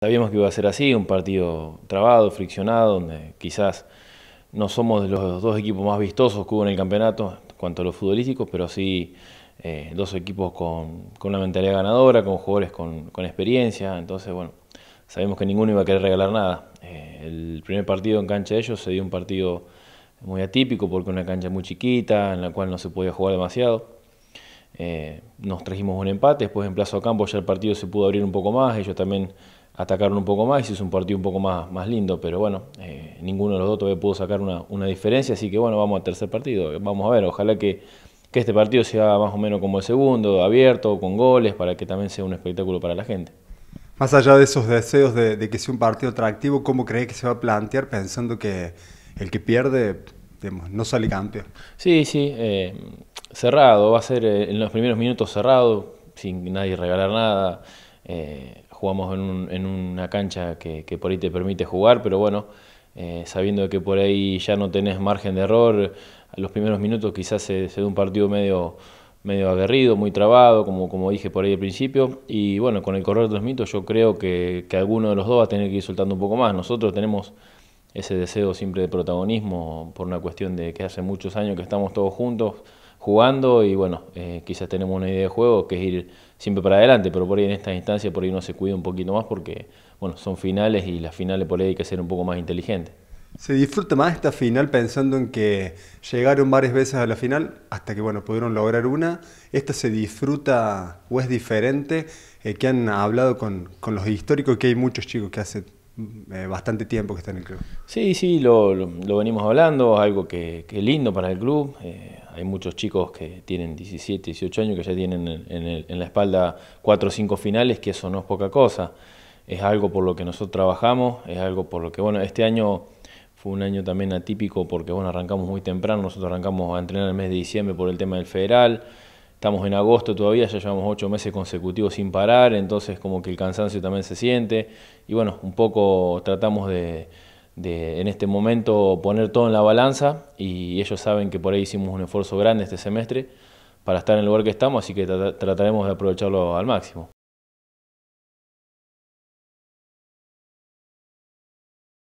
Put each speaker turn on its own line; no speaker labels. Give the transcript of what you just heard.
Sabíamos que iba a ser así, un partido trabado, friccionado, donde quizás no somos de los dos equipos más vistosos que hubo en el campeonato, en cuanto a los futbolísticos, pero sí eh, dos equipos con, una mentalidad ganadora, con jugadores con, experiencia, entonces bueno, sabemos que ninguno iba a querer regalar nada. Eh, el primer partido en cancha de ellos se dio un partido muy atípico porque una cancha muy chiquita, en la cual no se podía jugar demasiado. Eh, nos trajimos un empate, después en plazo a campo ya el partido se pudo abrir un poco más, ellos también atacaron un poco más y es un partido un poco más, más lindo, pero bueno, eh, ninguno de los dos todavía pudo sacar una, diferencia, así que bueno, vamos al tercer partido, vamos a ver, ojalá que, este partido sea más o menos como el segundo, abierto, con goles, para que también sea un espectáculo para la gente.
Más allá de esos deseos de, que sea un partido atractivo, ¿cómo crees que se va a plantear pensando que el que pierde
no sale campeón? Sí, sí, eh, cerrado, va a ser eh, en los primeros minutos cerrado, sin nadie regalar nada. Eh, jugamos en, una cancha que, por ahí te permite jugar, pero bueno, eh, sabiendo que por ahí ya no tenés margen de error, a los primeros minutos quizás se, se dé un partido medio, medio aguerrido, muy trabado, como, como dije por ahí al principio. Y bueno, con el correr de los mitos yo creo que, que alguno de los dos va a tener que ir soltando un poco más. Nosotros tenemos ese deseo siempre de protagonismo por una cuestión de que hace muchos años que estamos todos juntos jugando y bueno, eh, quizás tenemos una idea de juego que es ir siempre para adelante, pero por ahí en esta instancia, por ahí uno se cuida un poquito más porque bueno, son finales y las finales por ahí hay que ser un poco más inteligente. ¿Se disfruta más esta final
pensando en que llegaron varias veces a la final hasta que bueno, pudieron lograr una? ¿Esta se disfruta o es diferente? Eh, que han hablado con, con los históricos? Que hay muchos chicos que hace mm, eh, bastante tiempo que están en el club.
Sí, sí, lo, lo, venimos hablando, algo que, es lindo para el club hay muchos chicos que tienen 17, 18 años que ya tienen en, la espalda 4 o 5 finales, que eso no es poca cosa. Es algo por lo que nosotros trabajamos, es algo por lo que, bueno, este año fue un año también atípico porque, bueno, arrancamos muy temprano, nosotros arrancamos a entrenar el mes de diciembre por el tema del federal, estamos en agosto todavía, ya llevamos 8 meses consecutivos sin parar, entonces como que el cansancio también se siente y, bueno, un poco tratamos de de, en este momento poner todo en la balanza y ellos saben que por ahí hicimos un esfuerzo grande este semestre para estar en el lugar que estamos, así que trataremos de aprovecharlo al máximo.